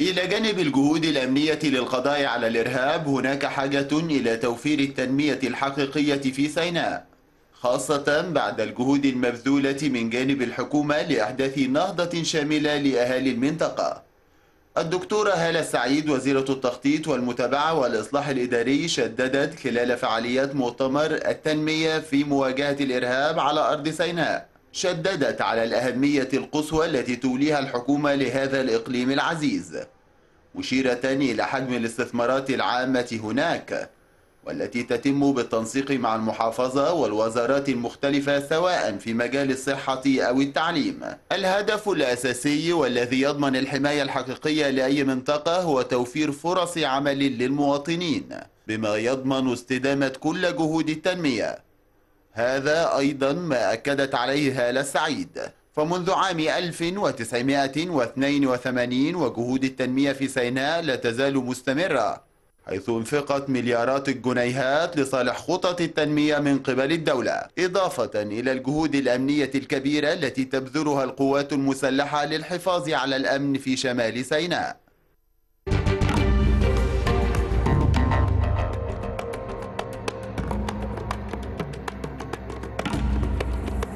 إلى جانب الجهود الأمنية للقضاء على الإرهاب هناك حاجة إلى توفير التنمية الحقيقية في سيناء خاصة بعد الجهود المبذولة من جانب الحكومة لإحداث نهضة شاملة لأهالي المنطقة الدكتورة هالة السعيد وزيرة التخطيط والمتابعة والإصلاح الإداري شددت خلال فعاليات مؤتمر التنمية في مواجهة الإرهاب على أرض سيناء شددت على الأهمية القصوى التي توليها الحكومة لهذا الإقليم العزيز مشيرة إلى حجم الاستثمارات العامة هناك والتي تتم بالتنسيق مع المحافظة والوزارات المختلفة سواء في مجال الصحة أو التعليم الهدف الأساسي والذي يضمن الحماية الحقيقية لأي منطقة هو توفير فرص عمل للمواطنين بما يضمن استدامة كل جهود التنمية هذا أيضا ما أكدت عليه هالة السعيد فمنذ عام 1982 وجهود التنمية في سيناء لا تزال مستمرة حيث انفقت مليارات الجنيهات لصالح خطط التنمية من قبل الدولة إضافة إلى الجهود الأمنية الكبيرة التي تبذلها القوات المسلحة للحفاظ على الأمن في شمال سيناء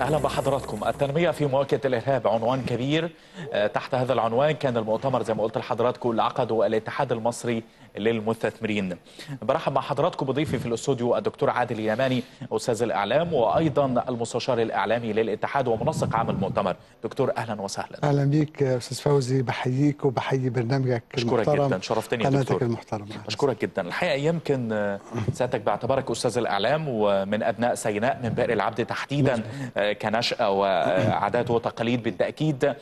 اهلا بحضراتكم التنميه في مواجهه الارهاب عنوان كبير آه، تحت هذا العنوان كان المؤتمر زي ما قلت لحضراتكم اللي عقده الاتحاد المصري للمستثمرين برحب مع حضراتكم بضيفي في الاستوديو الدكتور عادل يماني استاذ الاعلام وايضا المستشار الاعلامي للاتحاد ومنسق عام المؤتمر دكتور اهلا وسهلا اهلا بيك استاذ فوزي بحييك وبحيي برنامجك المحترم اشكرك جدا شرفتني يا دكتور المحترم اشكرك جدا الحقيقه يمكن سيادتك باعتبارك استاذ الاعلام ومن ابناء سيناء من بئر العبد تحديدا كنشأة وعادات وتقاليد بالتاكيد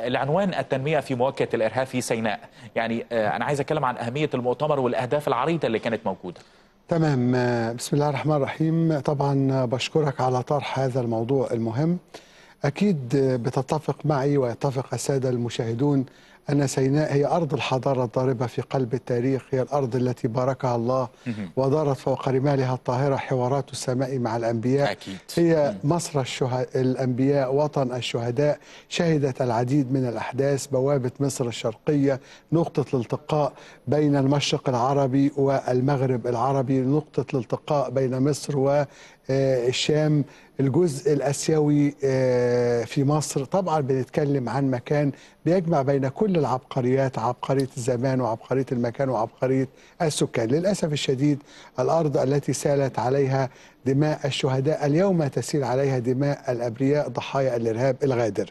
العنوان التنميه في مواجهه الارهاب في سيناء يعني انا عايز اتكلم عن اهميه أهمية المؤتمر والأهداف العريضة اللي كانت موجودة تمام بسم الله الرحمن الرحيم طبعا بشكرك على طرح هذا الموضوع المهم أكيد بتتفق معي ويتفق السادة المشاهدون أن سيناء هي أرض الحضارة الضاربة في قلب التاريخ هي الأرض التي باركها الله ودارت فوق رمالها الطاهرة حوارات السماء مع الأنبياء أكيد. هي مصر الشهد... الأنبياء وطن الشهداء شهدت العديد من الأحداث بوابة مصر الشرقية نقطة الالتقاء بين المشرق العربي والمغرب العربي نقطة الالتقاء بين مصر و آه، الشام الجزء الاسيوي آه، في مصر طبعا بنتكلم عن مكان بيجمع بين كل كل العبقريات عبقرية الزمان وعبقرية المكان وعبقرية السكان للأسف الشديد الأرض التي سالت عليها دماء الشهداء اليوم تسيل عليها دماء الأبرياء ضحايا الإرهاب الغادر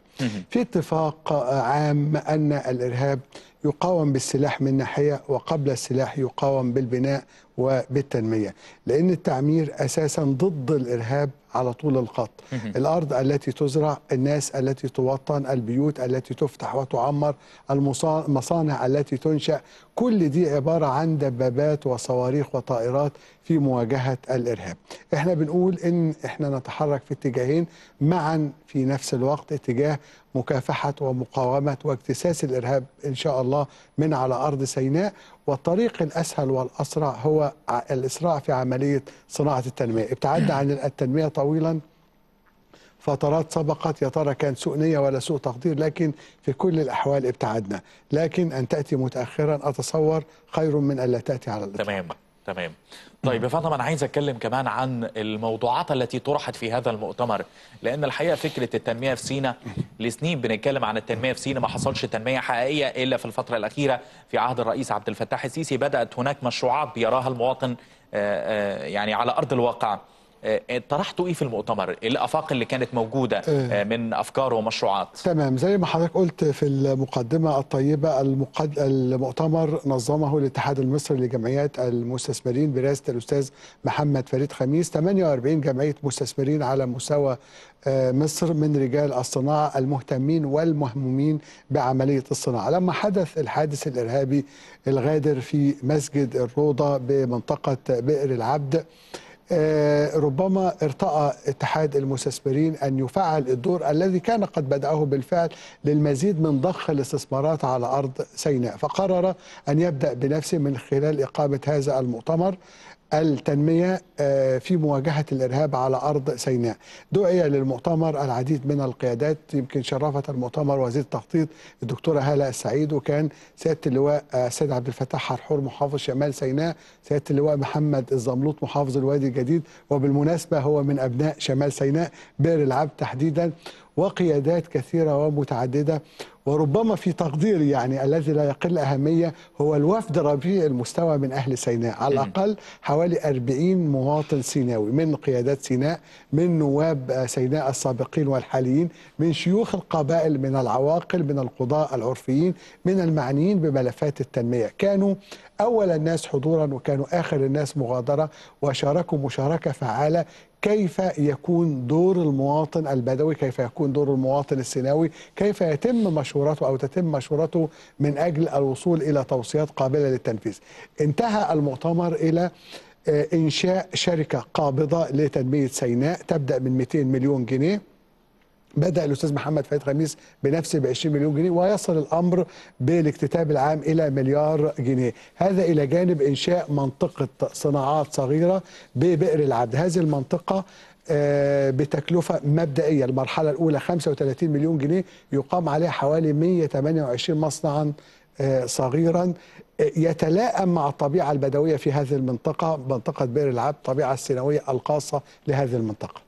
في اتفاق عام أن الإرهاب يقاوم بالسلاح من ناحية وقبل السلاح يقاوم بالبناء وبالتنمية لأن التعمير أساسا ضد الإرهاب على طول الخط الأرض التي تزرع الناس التي توطن البيوت التي تفتح وتعمر المصانع التي تنشأ كل دي عبارة عن دبابات وصواريخ وطائرات في مواجهة الإرهاب احنا بنقول ان احنا نتحرك في اتجاهين معا في نفس الوقت اتجاه مكافحة ومقاومة واكتساس الإرهاب إن شاء الله من على أرض سيناء والطريق الأسهل والأسرع هو الإسراع في عملية صناعة التنمية ابتعدنا عن التنمية طويلا فترات سبقت يا ترى كان سوء نيه ولا سوء تقدير لكن في كل الاحوال ابتعدنا لكن ان تاتي متاخرا اتصور خير من الا تاتي على الاطلاق تمام تمام طيب يا فاطمه انا عايز اتكلم كمان عن الموضوعات التي طرحت في هذا المؤتمر لان الحقيقه فكره التنميه في سينا لسنين بنتكلم عن التنميه في سينا ما حصلش تنميه حقيقيه الا في الفتره الاخيره في عهد الرئيس عبد الفتاح السيسي بدات هناك مشروعات بيراها المواطن آه، آه، يعني على ارض الواقع آه، آه، طرحتوا ايه في المؤتمر؟ إيه الافاق اللي كانت موجوده إيه. آه، من افكار ومشروعات؟ تمام زي ما حضرتك قلت في المقدمه الطيبه المقد... المؤتمر نظمه الاتحاد المصري لجمعيات المستثمرين برئاسه الاستاذ محمد فريد خميس 48 جمعيه مستثمرين على مستوى مصر من رجال الصناعه المهتمين والمهمومين بعمليه الصناعه، لما حدث الحادث الارهابي الغادر في مسجد الروضه بمنطقه بئر العبد آه، ربما ارتأى اتحاد المستثمرين أن يفعل الدور الذي كان قد بدأه بالفعل للمزيد من ضخ الاستثمارات على أرض سيناء فقرر أن يبدأ بنفسه من خلال إقامة هذا المؤتمر التنمية آه، في مواجهة الإرهاب على أرض سيناء دعي للمؤتمر العديد من القيادات يمكن شرفت المؤتمر وزير التخطيط الدكتورة هالة السعيد وكان سيادة اللواء آه، السيد عبد الفتاح حرحور محافظ شمال سيناء سيادة اللواء محمد الزملوط محافظ الوادي الجديد وبالمناسبة هو من أبناء شمال سيناء بئر العاب تحديدا وقيادات كثيرة ومتعددة وربما في تقديري يعني الذي لا يقل أهمية هو الوفد رفيع المستوى من أهل سيناء على الأقل حوالي 40 مواطن سيناوي من قيادات سيناء من نواب سيناء السابقين والحاليين من شيوخ القبائل من العواقل من القضاء العرفيين من المعنيين بملفات التنمية كانوا أول الناس حضورا وكانوا آخر الناس مغادرة وشاركوا مشاركة فعالة كيف يكون دور المواطن البدوي كيف يكون دور المواطن السيناوي كيف يتم مشورته أو تتم مشورته من أجل الوصول إلى توصيات قابلة للتنفيذ انتهى المؤتمر إلى آه، إنشاء شركة قابضة لتنمية سيناء تبدأ من 200 مليون جنيه بدا الاستاذ محمد فايت خميس بنفسه ب 20 مليون جنيه ويصل الامر بالاكتتاب العام الى مليار جنيه، هذا الى جانب انشاء منطقه صناعات صغيره ببئر العبد، هذه المنطقه آه، بتكلفة مبدئية المرحلة الأولى 35 مليون جنيه يقام عليها حوالي 128 مصنعا آه، صغيرا آه، يتلائم مع الطبيعة البدوية في هذه المنطقة منطقة بئر العبد الطبيعة السنوية الخاصة لهذه المنطقة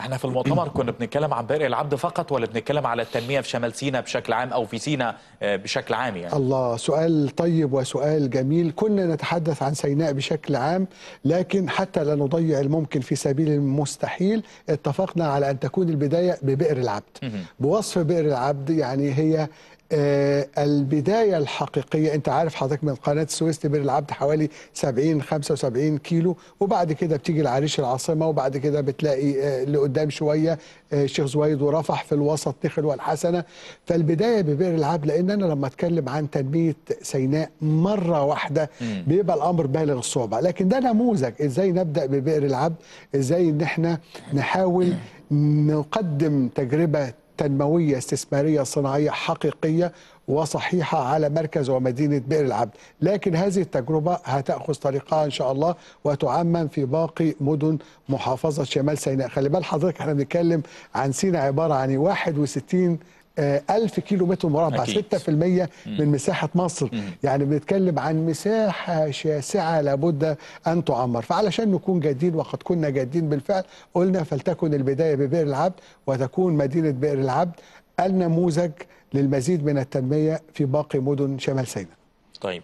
احنا في المؤتمر كنا بنتكلم عن بئر العبد فقط ولا بنتكلم على التنميه في شمال سيناء بشكل عام او في سيناء آه، بشكل عام يعني الله سؤال طيب وسؤال جميل كنا نتحدث عن سيناء بشكل عام لكن حتى لا نضيع الممكن في سبيل المستحيل اتفقنا على ان تكون البدايه ببئر العبد بوصف بئر العبد يعني هي آه، البدايه الحقيقيه انت عارف حضرتك من قناه السويس لبير العبد حوالي 70 75 كيلو وبعد كده بتيجي العريش العاصمه وبعد كده بتلاقي آه، لقدام شويه آه، الشيخ زويد ورفح في الوسط تخل والحسنه فالبدايه ببئر العبد لان انا لما اتكلم عن تنميه سيناء مره واحده بيبقى الامر بالغ الصعوبه لكن ده نموذج ازاي نبدا ببئر العبد ازاي ان احنا نحاول نقدم تجربه تنموية استثمارية صناعية حقيقية وصحيحة على مركز ومدينة بئر العبد لكن هذه التجربة هتأخذ طريقها إن شاء الله وتعمم في باقي مدن محافظة شمال سيناء خلي بال حضرتك احنا بنتكلم عن سيناء عبارة عن 61 1000 آه، كيلو متر مربع أكيد. 6% من مساحة مصر مم. يعني بنتكلم عن مساحة شاسعة لابد أن تعمر فعلشان نكون جادين وقد كنا جادين بالفعل قلنا فلتكن البداية ببئر العبد وتكون مدينة بئر العبد النموذج للمزيد من التنمية في باقي مدن شمال سيناء طيب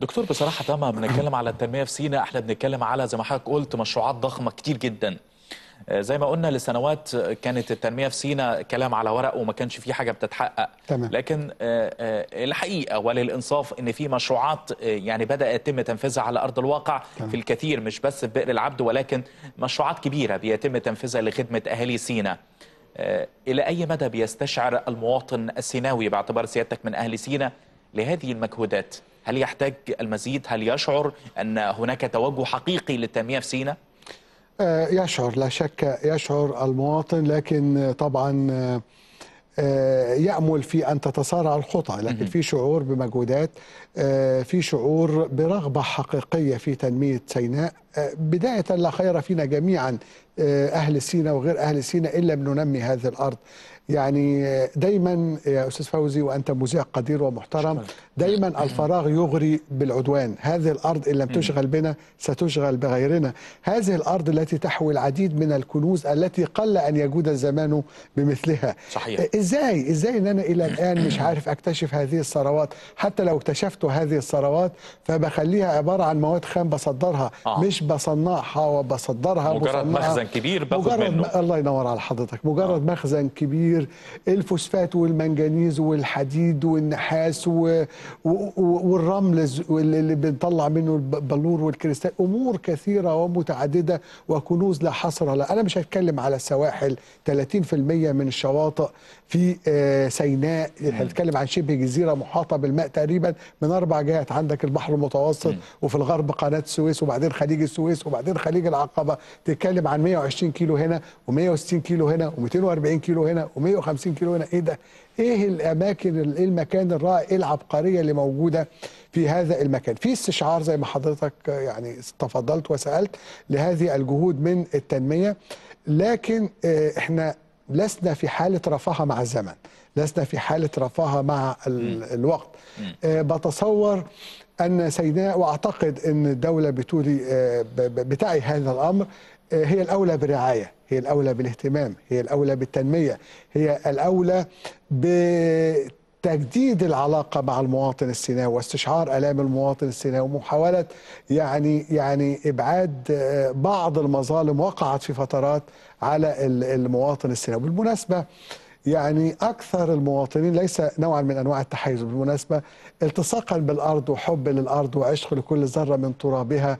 دكتور بصراحة طبعا بنتكلم على التنمية في سيناء احنا بنتكلم على زي ما حضرتك قلت مشروعات ضخمة كتير جدا آه، زي ما قلنا لسنوات آه، كانت التنميه في سينا كلام على ورق وما كانش في حاجه بتتحقق تمام. لكن آه، الحقيقه وللانصاف ان في مشروعات يعني بدا يتم تنفيذها على ارض الواقع تمام. في الكثير مش بس في بئر العبد ولكن مشروعات كبيره بيتم تنفيذها لخدمه اهالي سينا الى اي مدى بيستشعر المواطن السيناوي باعتبار سيادتك من اهل سينا لهذه المجهودات هل يحتاج المزيد هل يشعر ان هناك توجه حقيقي للتنميه في سينا آه، يشعر لا شك يشعر المواطن لكن طبعا آه، يأمل في أن تتسارع الخطى لكن في شعور بمجهودات آه، في شعور برغبة حقيقية في تنمية سيناء بداية لا خير فينا جميعا أهل سينا وغير أهل سينا إلا بننمي ننمي هذه الأرض يعني دايما يا استاذ فوزي وانت مذيع قدير ومحترم دايما الفراغ يغري بالعدوان هذه الارض ان لم تشغل بنا ستشغل بغيرنا هذه الارض التي تحوي العديد من الكنوز التي قل ان يجود الزمان بمثلها صحيح. ازاي ازاي ان انا الى الان مش عارف اكتشف هذه الثروات حتى لو اكتشفت هذه الثروات فبخليها عباره عن مواد خام بصدرها آه. مش بصنعها وبصدرها مجرد مخزن كبير باخد مجرد منه الله ينور على حضرتك مجرد آه. مخزن كبير كتير الفوسفات والمنجنيز والحديد والنحاس و... و... والرمل اللي بنطلع منه البلور والكريستال امور كثيره ومتعدده وكنوز لا حصر لها انا مش هتكلم على السواحل 30% من الشواطئ في آه، سيناء هنتكلم عن شبه جزيره محاطه بالماء تقريبا من اربع جهات عندك البحر المتوسط وفي الغرب قناه السويس وبعدين خليج السويس وبعدين خليج العقبه تتكلم عن 120 كيلو هنا و160 كيلو هنا و240 كيلو هنا و 150 كيلو هنا ايه ده؟ ايه الاماكن ايه المكان الرائع ايه العبقريه اللي موجوده في هذا المكان؟ في استشعار زي ما حضرتك يعني تفضلت وسالت لهذه الجهود من التنميه لكن آه، احنا لسنا في حاله رفاهه مع الزمن، لسنا في حاله رفاهه مع الوقت. آه، بتصور ان سيناء واعتقد ان الدوله بتولي آه، بتعي هذا الامر هي الأولى بالرعاية هي الأولى بالاهتمام هي الأولى بالتنمية هي الأولى بتجديد العلاقة مع المواطن السيناوي واستشعار آلام المواطن السيناوي ومحاولة يعني يعني إبعاد آه، بعض المظالم وقعت في فترات على المواطن السيناوي بالمناسبة يعني أكثر المواطنين ليس نوعا من أنواع التحيز بالمناسبة التصاقا بالأرض وحب للأرض وعشق لكل ذرة من ترابها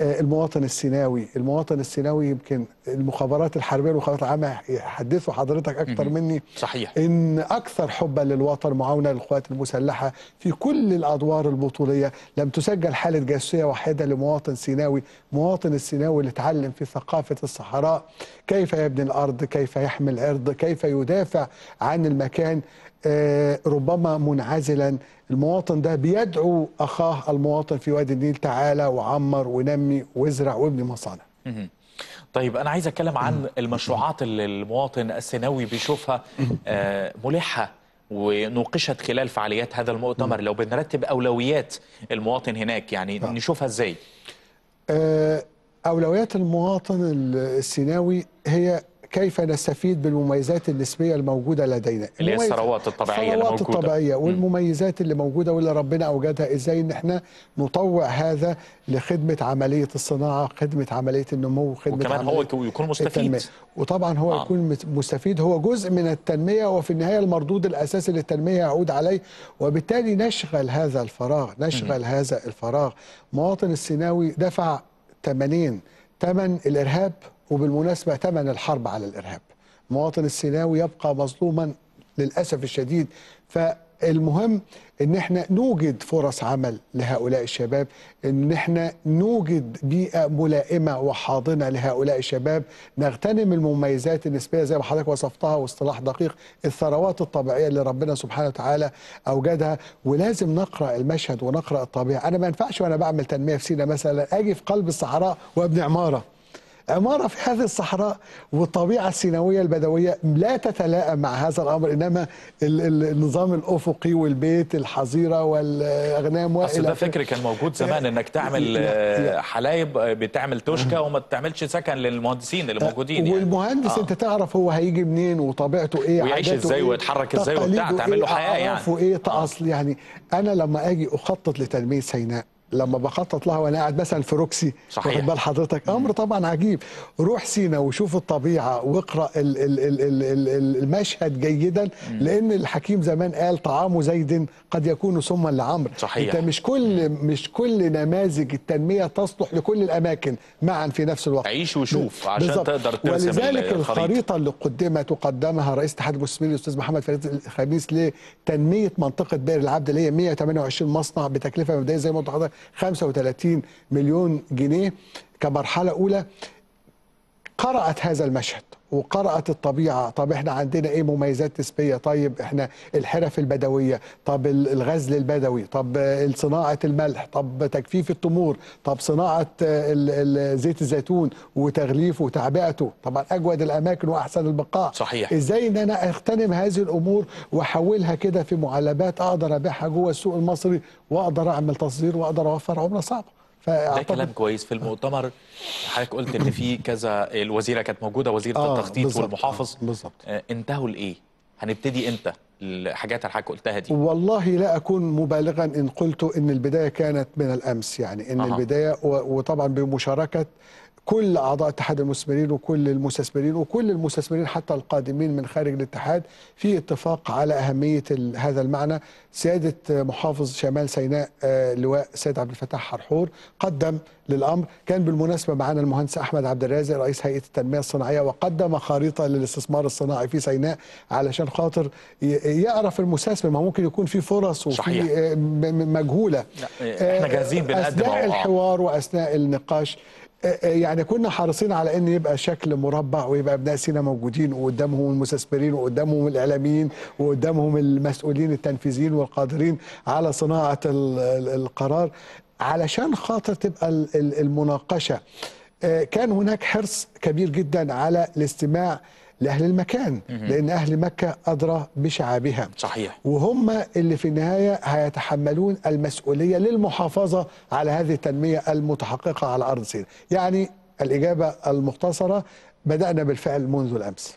آه، المواطن السيناوي المواطن السيناوي يمكن المخابرات الحربيه والمخابرات العامه يحدثوا حضرتك اكثر مني صحيح ان اكثر حبا للوطن معاونه للقوات المسلحه في كل الادوار البطوليه لم تسجل حاله جاسوسيه واحده لمواطن سيناوي مواطن السيناوي اللي اتعلم في ثقافه الصحراء كيف يبني الارض كيف يحمي الارض كيف يدافع عن المكان آه، ربما منعزلا المواطن ده بيدعو اخاه المواطن في وادي النيل تعالى وعمر ونمي وازرع وابني مصانع طيب انا عايز اتكلم عن المشروعات اللي المواطن السيناوي بيشوفها آه، ملحه ونوقشت خلال فعاليات هذا المؤتمر لو بنرتب اولويات المواطن هناك يعني آه. نشوفها ازاي آه، اولويات المواطن السيناوي هي كيف نستفيد بالمميزات النسبيه الموجوده لدينا اللي هي الثروات الطبيعيه الثروات الطبيعيه والمميزات اللي موجوده واللي ربنا اوجدها ازاي ان احنا نطوع هذا لخدمه عمليه الصناعه خدمه عمليه النمو خدمه وكمان هو يكون مستفيد التنمية. وطبعا هو آه. يكون مستفيد هو جزء من التنميه وفي النهايه المردود الاساسي للتنميه يعود عليه وبالتالي نشغل هذا الفراغ نشغل م. هذا الفراغ مواطن السيناوي دفع 80 ثمن الارهاب وبالمناسبة ثمن الحرب على الإرهاب مواطن السيناوي يبقى مظلوما للأسف الشديد فالمهم ان احنا نوجد فرص عمل لهؤلاء الشباب ان احنا نوجد بيئه ملائمه وحاضنه لهؤلاء الشباب نغتنم المميزات النسبيه زي ما حضرتك وصفتها واصطلاح دقيق الثروات الطبيعيه اللي ربنا سبحانه وتعالى اوجدها ولازم نقرا المشهد ونقرا الطبيعه انا ما ينفعش وانا بعمل تنميه في سينا مثلا اجي في قلب الصحراء وابني عماره عمارة في هذه الصحراء والطبيعة السينوية البدوية لا تتلائم مع هذا الأمر إنما النظام الأفقي والبيت الحظيرة والأغنام وإلى ده فكر كان موجود زمان آه، إنك تعمل حلايب بتعمل توشكا وما تعملش سكن للمهندسين اللي موجودين يعني. والمهندس آه. أنت تعرف هو هيجي منين وطبيعته إيه ويعيش إزاي إيه، ويتحرك إزاي وبتاع تعمل له إيه، حياة يعني وإيه أصل يعني أنا لما أجي أخطط لتنمية سيناء لما بخطط لها وانا قاعد مثلا في روكسي صحيح واخد بال حضرتك امر طبعا عجيب روح سينا وشوف الطبيعه واقرا الـ الـ الـ الـ الـ المشهد جيدا لان الحكيم زمان قال طعام زيد قد يكون سما لعمر صحيح انت مش كل مش كل نماذج التنميه تصلح لكل الاماكن معا في نفس الوقت عيش وشوف عشان بالزبط. تقدر ترسم ولذلك الخريطه اللي قدمت وقدمها رئيس اتحاد المسلمين الاستاذ محمد فريد الخميس لتنميه منطقه بئر العبد اللي هي 128 مصنع بتكلفه مبدئيه زي ما قلت 35 مليون جنيه كمرحله اولى قرات هذا المشهد وقرأت الطبيعة طب احنا عندنا ايه مميزات نسبية طيب احنا الحرف البدوية طب الغزل البدوي طب صناعة الملح طب تجفيف التمور طب صناعة زيت الزيتون وتغليفه وتعبئته طبعا أجود الأماكن وأحسن البقاع صحيح إزاي إن أنا أغتنم هذه الأمور وأحولها كده في معلبات أقدر أبيعها جوه السوق المصري وأقدر أعمل تصدير وأقدر أوفر عملة صعبة ده كلام كويس في المؤتمر حضرتك قلت ان في كذا الوزيره كانت موجوده وزيره آه التخطيط بالزبط والمحافظ آه بالظبط آه انتهوا لايه؟ هنبتدي امتى؟ الحاجات اللي حضرتك قلتها دي والله لا اكون مبالغا ان قلت ان البدايه كانت من الامس يعني ان أه. البدايه وطبعا بمشاركه كل اعضاء اتحاد المستثمرين وكل المستثمرين وكل المستثمرين حتى القادمين من خارج الاتحاد في اتفاق على اهميه هذا المعنى سياده محافظ شمال سيناء آه، لواء سيد عبد الفتاح حرحور قدم للامر كان بالمناسبه معنا المهندس احمد عبد الرازق رئيس هيئه التنميه الصناعيه وقدم خريطه للاستثمار الصناعي في سيناء علشان خاطر يعرف المستثمر ما ممكن يكون في فرص وفي صحيح. آه، مجهوله احنا جاهزين آه، بنقدم اثناء الحوار واثناء النقاش يعني كنا حريصين على ان يبقى شكل مربع ويبقى ابناء سينا موجودين وقدامهم المستثمرين وقدامهم الاعلاميين وقدامهم المسؤولين التنفيذيين والقادرين على صناعه القرار علشان خاطر تبقى المناقشه آه، كان هناك حرص كبير جدا على الاستماع لأهل المكان لأن أهل مكة أدرى بشعابها صحيح وهم اللي في النهاية هيتحملون المسؤولية للمحافظة على هذه التنمية المتحققة على أرض سيناء يعني الإجابة المختصرة بدأنا بالفعل منذ الأمس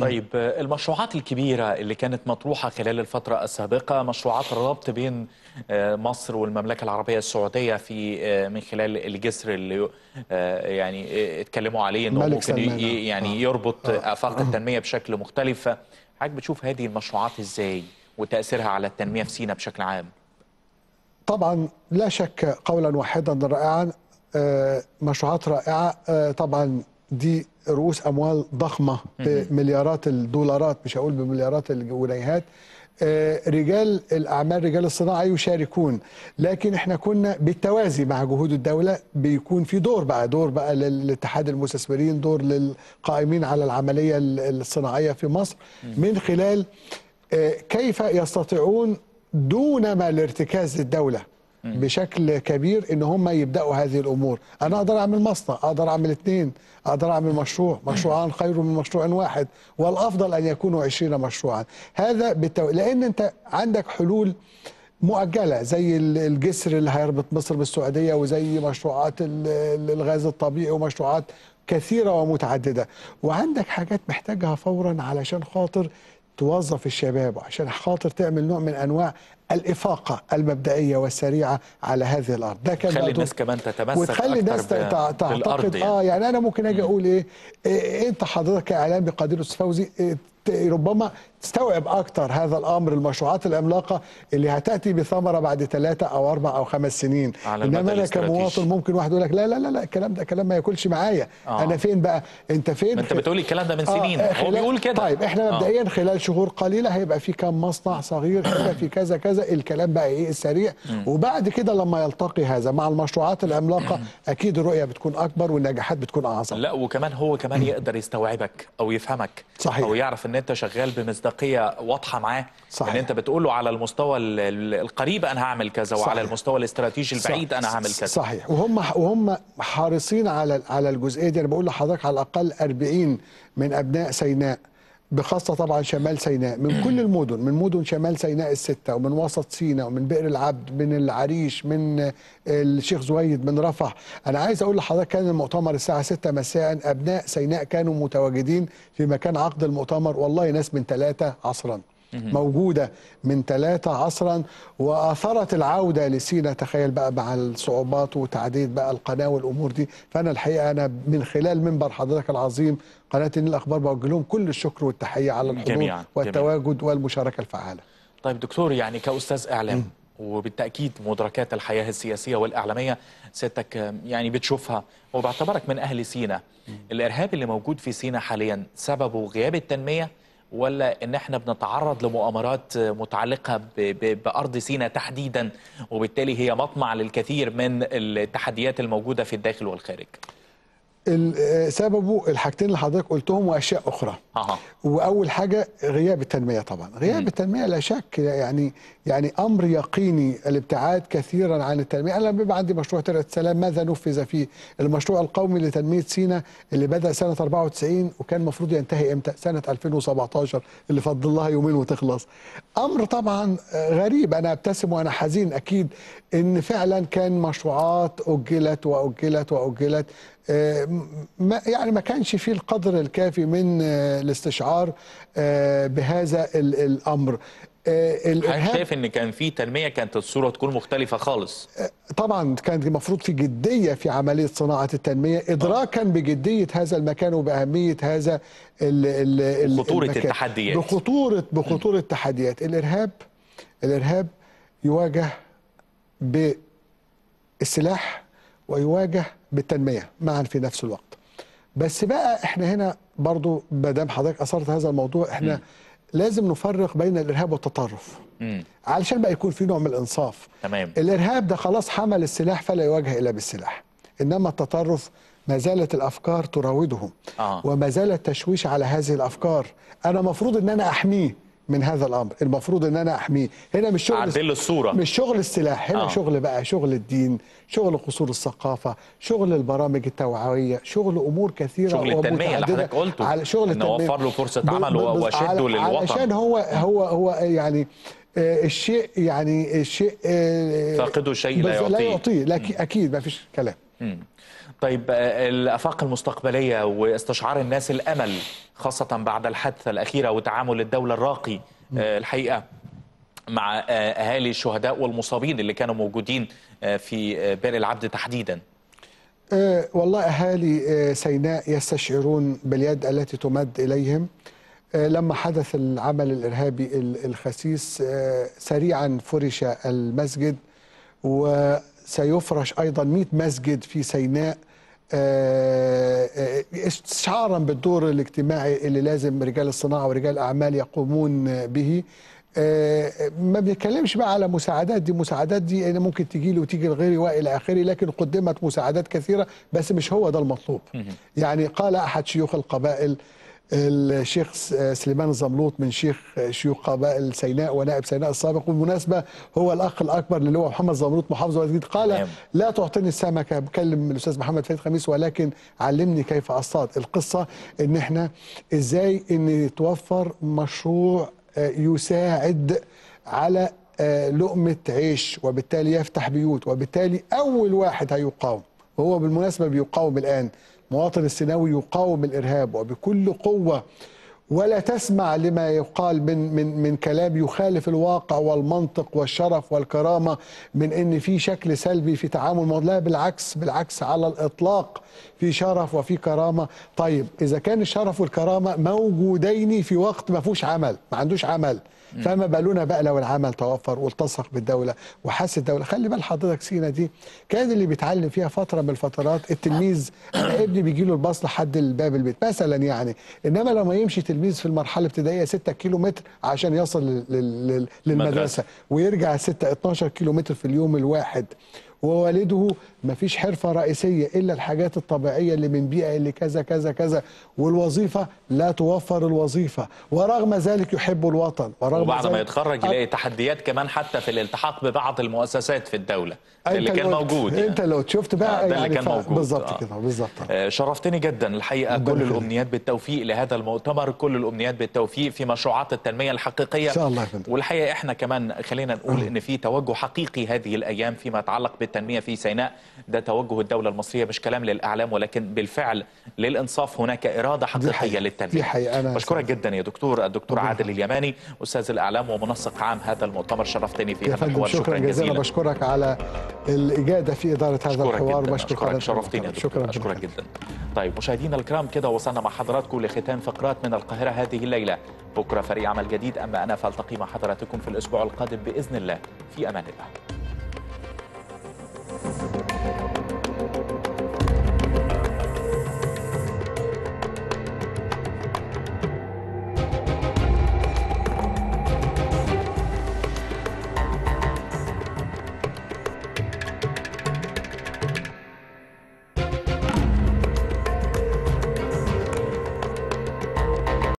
طيب المشروعات الكبيرة اللي كانت مطروحة خلال الفترة السابقة مشروعات الربط بين آه، مصر والمملكة العربية السعودية في آه، من خلال الجسر اللي آه، يعني اتكلموا عليه انه ممكن يعني يربط افاق التنمية بشكل مختلف حضرتك بتشوف هذه المشروعات ازاي وتأثيرها على التنمية في سيناء بشكل عام طبعا لا شك قولا واحدا رائعا مشروعات رائعة طبعا دي رؤوس اموال ضخمه بمليارات الدولارات مش هقول بمليارات الجنيهات آه، رجال الاعمال رجال الصناعه يشاركون لكن احنا كنا بالتوازي مع جهود الدوله بيكون في دور بقى دور بقى للاتحاد المستثمرين دور للقائمين على العمليه الصناعيه في مصر من خلال آه، كيف يستطيعون دون ما الارتكاز للدوله بشكل كبير ان هم يبداوا هذه الامور انا اقدر اعمل مصنع اقدر اعمل اثنين اقدر اعمل مشروع مشروعان خير من مشروع واحد والافضل ان يكونوا 20 مشروعا هذا بالتو... لان انت عندك حلول مؤجله زي الجسر اللي هيربط مصر بالسعوديه وزي مشروعات الغاز الطبيعي ومشروعات كثيره ومتعدده وعندك حاجات محتاجها فورا علشان خاطر توظف الشباب عشان خاطر تعمل نوع من انواع الافاقه المبدئيه والسريعه على هذه الارض ده كان خلي الناس كمان تتمسك وتخلي الناس تعتقد يعني. اه يعني انا ممكن اجي اقول إيه،, ايه, إيه انت حضرتك كاعلام بقدير فوزي إيه ربما تستوعب اكتر هذا الامر المشروعات العملاقه اللي هتاتي بثمره بعد ثلاثة او اربع او خمس سنين على انما انا كمواطن ممكن واحد يقول لك لا لا لا لا الكلام ده كلام ما ياكلش معايا آه. انا فين بقى انت فين انت بتقول الكلام ده من آه، سنين آه خلال... هو بيقول كده طيب احنا آه. مبدئيا آه. خلال شهور قليله هيبقى في كم مصنع صغير كده في كذا كذا الكلام بقى ايه السريع وبعد كده لما يلتقي هذا مع المشروعات العملاقه اكيد الرؤيه بتكون اكبر والنجاحات بتكون اعظم لا وكمان هو كمان يقدر يستوعبك او يفهمك صحيح او يعرف ان انت شغال بمصداق مصداقيه واضحه معاه صحيح. ان انت بتقول له على المستوى القريب انا هعمل كذا صحيح. وعلى المستوى الاستراتيجي البعيد صح. انا هعمل كذا صحيح وهم وهم حريصين على على الجزئيه دي انا بقول لحضرتك على الاقل 40 من ابناء سيناء بخاصة طبعا شمال سيناء من كل المدن من مدن شمال سيناء الستة ومن وسط سيناء ومن بئر العبد من العريش من آه، الشيخ زويد من رفح أنا عايز أقول لحضرتك كان المؤتمر الساعة 6 مساء أبناء سيناء كانوا متواجدين في مكان عقد المؤتمر والله ناس من ثلاثة عصرا موجودة من ثلاثة عصرا وأثرت العودة لسينا تخيل بقى مع الصعوبات وتعديد بقى القناة والأمور دي فأنا الحقيقة أنا من خلال منبر حضرتك العظيم قناة الأخبار بوجه لهم كل الشكر والتحية على الحضور جميعا. والتواجد جميعا. والمشاركة الفعالة طيب دكتور يعني كأستاذ إعلام وبالتأكيد مدركات الحياة السياسية والإعلامية سيادتك يعني بتشوفها وبعتبرك من أهل سينا الإرهاب اللي موجود في سينا حاليا سببه غياب التنمية ولا ان احنا بنتعرض لمؤامرات متعلقه بارض سيناء تحديدا وبالتالي هي مطمع للكثير من التحديات الموجوده في الداخل والخارج آه، سببه الحاجتين اللي حضرتك قلتهم واشياء اخرى أه. واول حاجه غياب التنميه طبعا غياب م. التنميه لا شك يعني يعني امر يقيني الابتعاد كثيرا عن التنميه انا بيبقى عندي مشروع طريقه السلام ماذا نفذ فيه المشروع القومي لتنميه سينا اللي بدا سنه 94 وكان المفروض ينتهي امتى سنه 2017 اللي فضل لها يومين وتخلص امر طبعا آه، غريب انا ابتسم وانا حزين اكيد ان فعلا كان مشروعات اجلت واجلت واجلت ما يعني ما كانش فيه القدر الكافي من آه، الاستشعار آه، بهذا الامر آه، الارهاب شايف ان كان في تنميه كانت الصوره تكون مختلفه خالص طبعا كانت المفروض في جديه في عمليه صناعه التنميه ادراكا بجديه هذا المكان وباهميه هذا ال ال خطوره المكان. التحديات بخطوره بخطوره التحديات الارهاب الارهاب يواجه بالسلاح ويواجه بالتنميه معا في نفس الوقت بس بقى احنا هنا برضو ما دام حضرتك اثرت هذا الموضوع احنا م. لازم نفرق بين الارهاب والتطرف م. علشان بقى يكون في نوع من الانصاف تمام الارهاب ده خلاص حمل السلاح فلا يواجه الا بالسلاح انما التطرف ما زالت الافكار تراوده آه. وما زال التشويش على هذه الافكار انا مفروض ان انا احميه من هذا الامر المفروض ان انا احميه هنا مش شغل اعدل الصوره مش شغل السلاح هنا آه. شغل بقى شغل الدين شغل قصور الثقافه شغل البرامج التوعويه شغل امور كثيره شغل التنميه اللي حضرتك قلته على شغل التنميه وفر له فرصه عمل وشده للوطن علشان هو هو هو يعني آه، الشيء يعني الشيء آه، فاقده شيء لا يعطيه لا يعطيه لكن اكيد ما فيش كلام م. طيب آه، الافاق المستقبليه واستشعار الناس الامل خاصه بعد الحادثه الاخيره وتعامل الدوله الراقي آه، الحقيقه مع آه، اهالي الشهداء والمصابين اللي كانوا موجودين في بئر العبد تحديدا والله اهالي سيناء يستشعرون باليد التي تمد اليهم لما حدث العمل الارهابي الخسيس سريعا فرش المسجد وسيفرش ايضا 100 مسجد في سيناء آه، آه، استشعارا بالدور الاجتماعي اللي لازم رجال الصناعه ورجال الاعمال يقومون به آه، ما بنتكلمش بقى على مساعدات دي مساعدات دي يعني ممكن تجي لي وتيجي لغيري والى اخره لكن قدمت مساعدات كثيره بس مش هو ده المطلوب يعني قال احد شيوخ القبائل الشيخ سليمان الزملوط من شيخ شيوخ قبائل سيناء ونائب سيناء السابق وبالمناسبه هو الاخ الاكبر اللي هو محمد زملوط محافظ وادي قال نعم. لا تعطيني السمكه بكلم الاستاذ محمد فهد خميس ولكن علمني كيف اصطاد القصه ان احنا ازاي ان يتوفر مشروع آه، يساعد على آه، لقمه عيش وبالتالي يفتح بيوت وبالتالي اول واحد هيقاوم وهو بالمناسبه بيقاوم الان مواطن السيناوي يقاوم الارهاب وبكل قوه ولا تسمع لما يقال من من من كلام يخالف الواقع والمنطق والشرف والكرامه من ان في شكل سلبي في تعامل لا بالعكس بالعكس على الاطلاق في شرف وفي كرامه طيب اذا كان الشرف والكرامه موجودين في وقت ما فيهوش عمل ما عندوش عمل فما بالونا بقى لو العمل توفر والتصق بالدوله وحاسس الدوله خلي بال حضرتك سينا دي كان اللي بيتعلم فيها فتره من الفترات التلميذ ابني بيجي له الباص لحد الباب البيت مثلا يعني انما لما يمشي تلميذ في المرحله الابتدائيه 6 كيلو متر عشان يصل للمدرسه, للمدرسة. ويرجع 6 12 كيلو متر في اليوم الواحد ووالده مفيش حرفه رئيسيه الا الحاجات الطبيعيه اللي من بيئه اللي كذا كذا كذا والوظيفه لا توفر الوظيفه ورغم ذلك يحب الوطن ورغم وبعد ما يتخرج يلاقي تحديات كمان حتى في الالتحاق ببعض المؤسسات في الدوله اللي كان موجود يعني. انت لو شفت بقى آه يعني بالظبط آه. كده بالظبط آه شرفتني جدا الحقيقه كل الامنيات بالتوفيق لهذا المؤتمر كل الامنيات بالتوفيق في مشروعات التنميه الحقيقيه ان شاء الله فندم. والحقيقه احنا كمان خلينا نقول آه. ان في توجه حقيقي هذه الايام فيما يتعلق بالتنميه في سيناء ده توجه الدولة المصرية مش كلام للإعلام ولكن بالفعل للإنصاف هناك إرادة حقيقية للتنمية دي حقيقة بشكرك جدا يا دكتور الدكتور عادل اليماني أستاذ الإعلام ومنسق عام هذا المؤتمر شرفتني في هذا الحوار شكرا, شكرا جزيلا بشكرك على الإجادة في إدارة هذا الحوار بشكرك شرفتني يا دكتور شكرا, شكرا جدا طيب مشاهدينا الكرام كده وصلنا مع حضراتكم لختام فقرات من القاهرة هذه الليلة بكرة فريق عمل جديد أما أنا فألتقي مع حضراتكم في الأسبوع القادم بإذن الله في أمان الله